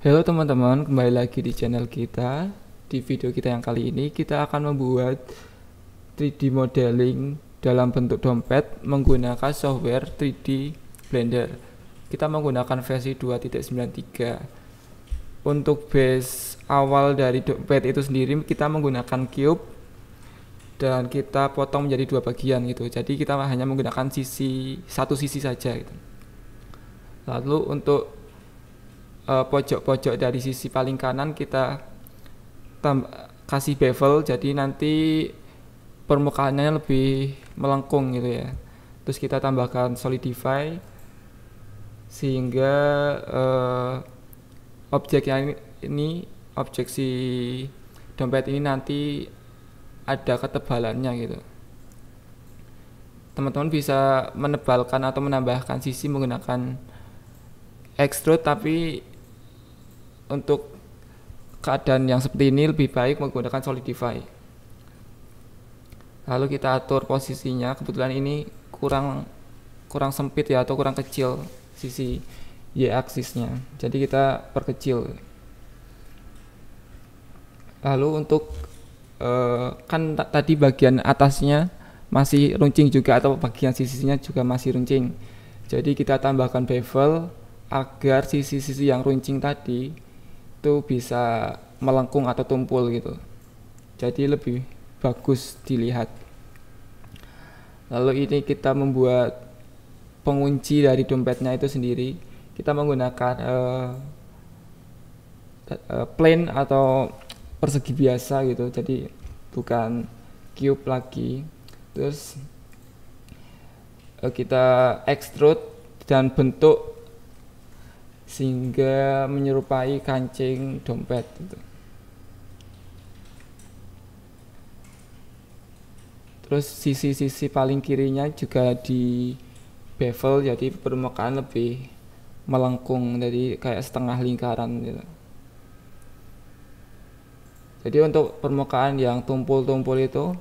Halo teman-teman, kembali lagi di channel kita. Di video kita yang kali ini, kita akan membuat 3D modeling dalam bentuk dompet menggunakan software 3D Blender. Kita menggunakan versi 2.93. Untuk base awal dari dompet itu sendiri, kita menggunakan cube dan kita potong menjadi dua bagian gitu. Jadi kita hanya menggunakan sisi satu sisi saja gitu. Lalu untuk Eh, pojok-pojok dari sisi paling kanan kita kasih bevel jadi nanti permukaannya lebih melengkung gitu ya terus kita tambahkan solidify sehingga uh, objek yang ini objek si dompet ini nanti ada ketebalannya gitu teman-teman bisa menebalkan atau menambahkan sisi menggunakan extrude tapi untuk keadaan yang seperti ini lebih baik menggunakan solidify lalu kita atur posisinya kebetulan ini kurang kurang sempit ya atau kurang kecil sisi y aksisnya jadi kita perkecil lalu untuk eh, kan tadi bagian atasnya masih runcing juga atau bagian sisinya juga masih runcing jadi kita tambahkan bevel agar sisi-sisi yang runcing tadi itu bisa melengkung atau tumpul gitu jadi lebih bagus dilihat lalu ini kita membuat pengunci dari dompetnya itu sendiri kita menggunakan uh, eh, uh, eh, plane atau persegi biasa gitu jadi bukan cube lagi terus uh, kita extrude dan bentuk sehingga menyerupai kancing dompet gitu. Terus sisi-sisi paling kirinya juga di bevel jadi permukaan lebih melengkung jadi kayak setengah lingkaran gitu. Jadi untuk permukaan yang tumpul-tumpul itu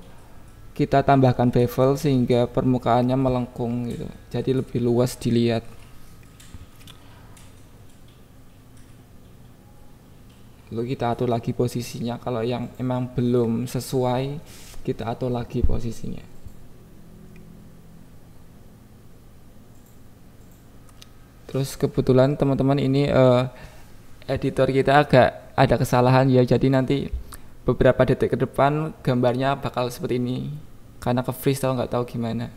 kita tambahkan bevel sehingga permukaannya melengkung gitu. Jadi lebih luas dilihat. lalu kita atur lagi posisinya kalau yang emang belum sesuai kita atur lagi posisinya terus kebetulan teman-teman ini uh, editor kita agak ada kesalahan ya jadi nanti beberapa detik ke depan gambarnya bakal seperti ini karena ke freeze tau nggak tahu gimana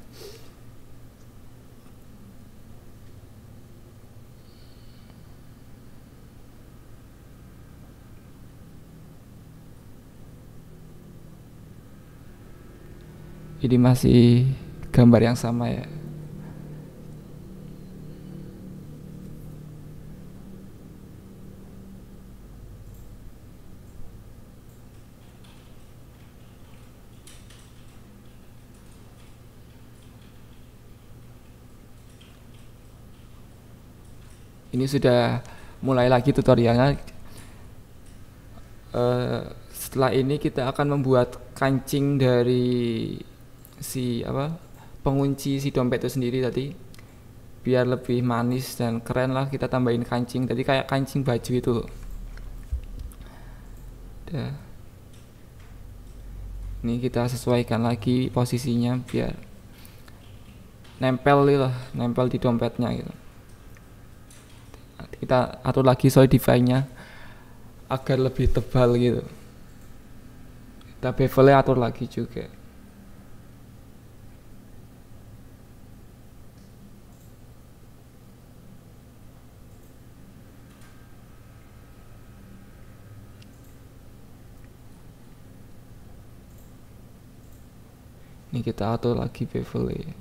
Ini masih gambar yang sama ya. ini sudah mulai lagi tutorialnya uh, setelah ini kita akan membuat kancing dari si apa pengunci si dompet itu sendiri tadi biar lebih manis dan keren lah kita tambahin kancing tadi kayak kancing baju itu Udah. ini kita sesuaikan lagi posisinya biar nempel lah nempel di dompetnya gitu kita atur lagi solidify nya agar lebih tebal gitu kita bevelnya atur lagi juga ini kita atur lagi bevelnya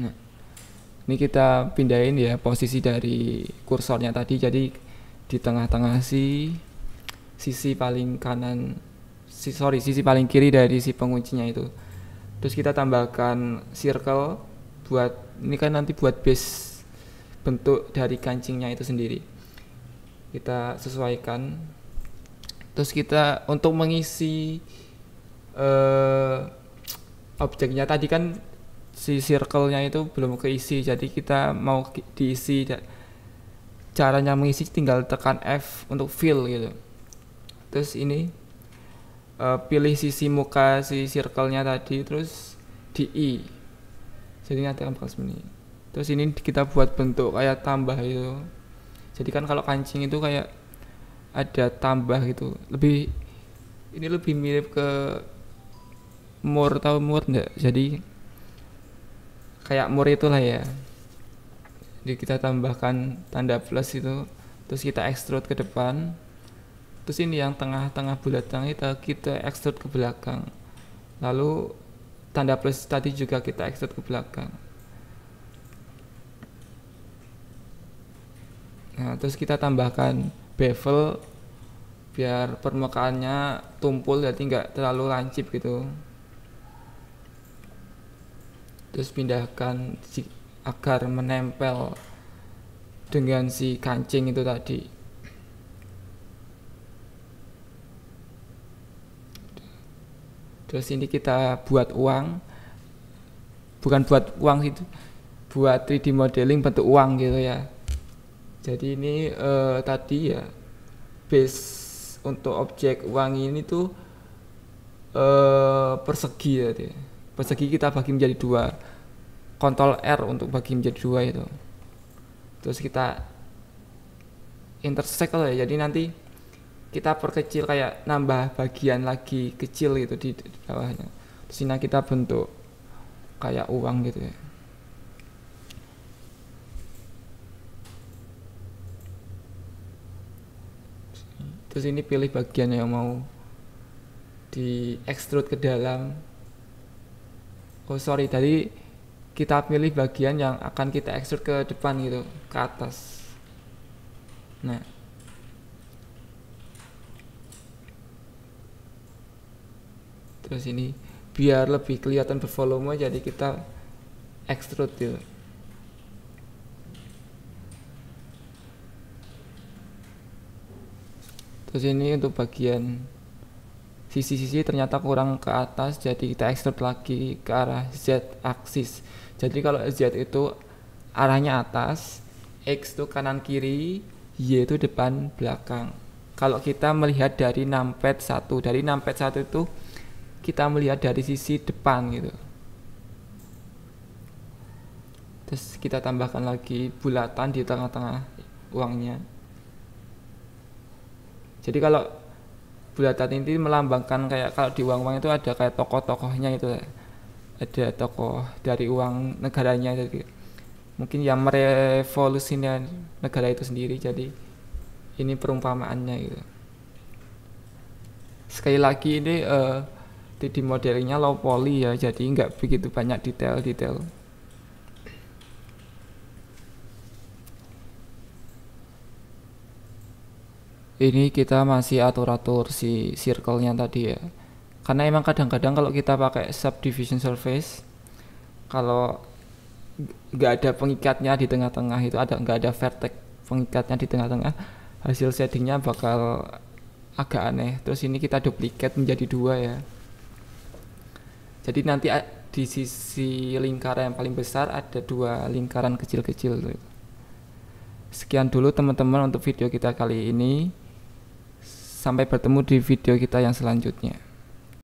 nah ini kita pindahin ya posisi dari kursornya tadi jadi di tengah-tengah si sisi paling kanan si, sorry sisi paling kiri dari si penguncinya itu terus kita tambahkan circle buat ini kan nanti buat base bentuk dari kancingnya itu sendiri kita sesuaikan terus kita untuk mengisi uh, objeknya tadi kan si circle-nya itu belum keisi jadi kita mau diisi caranya mengisi tinggal tekan F untuk fill gitu terus ini uh, pilih sisi muka si circle-nya tadi terus di I jadi nanti akan bekas benih terus ini kita buat bentuk kayak tambah itu jadi kan kalau kancing itu kayak ada tambah gitu lebih ini lebih mirip ke mur tahu mur enggak jadi kayak mur itulah ya jadi kita tambahkan tanda plus itu terus kita extrude ke depan terus ini yang tengah-tengah bulatan kita kita extrude ke belakang lalu tanda plus tadi juga kita exit ke belakang nah terus kita tambahkan bevel biar permukaannya tumpul jadi nggak terlalu lancip gitu terus pindahkan agar menempel dengan si kancing itu tadi terus ini kita buat uang bukan buat uang itu buat 3D modeling bentuk uang gitu ya jadi ini uh, tadi ya base untuk objek uang ini tuh uh, persegi ya dia. persegi kita bagi menjadi dua kontrol R untuk bagi menjadi dua itu terus kita intersect ya jadi nanti kita perkecil kayak nambah bagian lagi kecil gitu di, di bawahnya ini kita bentuk kayak uang gitu ya terus ini pilih bagian yang mau di extrude ke dalam oh sorry tadi kita pilih bagian yang akan kita extrude ke depan gitu ke atas nah terus ini biar lebih kelihatan bervolume jadi kita extrude dulu terus ini untuk bagian sisi-sisi ternyata kurang ke atas jadi kita extrude lagi ke arah Z axis jadi kalau Z itu arahnya atas X itu kanan kiri Y itu depan belakang kalau kita melihat dari numpad 1 dari numpad 1 itu kita melihat dari sisi depan gitu terus kita tambahkan lagi bulatan di tengah-tengah uangnya jadi kalau bulatan ini melambangkan kayak kalau di uang-uang itu ada kayak tokoh-tokohnya itu ada tokoh dari uang negaranya jadi mungkin yang merevolusinya negara itu sendiri jadi ini perumpamaannya gitu sekali lagi ini uh, 3D modelingnya low poly ya jadi nggak begitu banyak detail-detail ini kita masih atur-atur si circle-nya tadi ya karena emang kadang-kadang kalau kita pakai subdivision surface kalau nggak ada pengikatnya di tengah-tengah itu ada nggak ada vertex pengikatnya di tengah-tengah hasil settingnya bakal agak aneh terus ini kita duplikat menjadi dua ya jadi nanti di sisi lingkaran yang paling besar ada dua lingkaran kecil-kecil. Sekian dulu teman-teman untuk video kita kali ini. Sampai bertemu di video kita yang selanjutnya.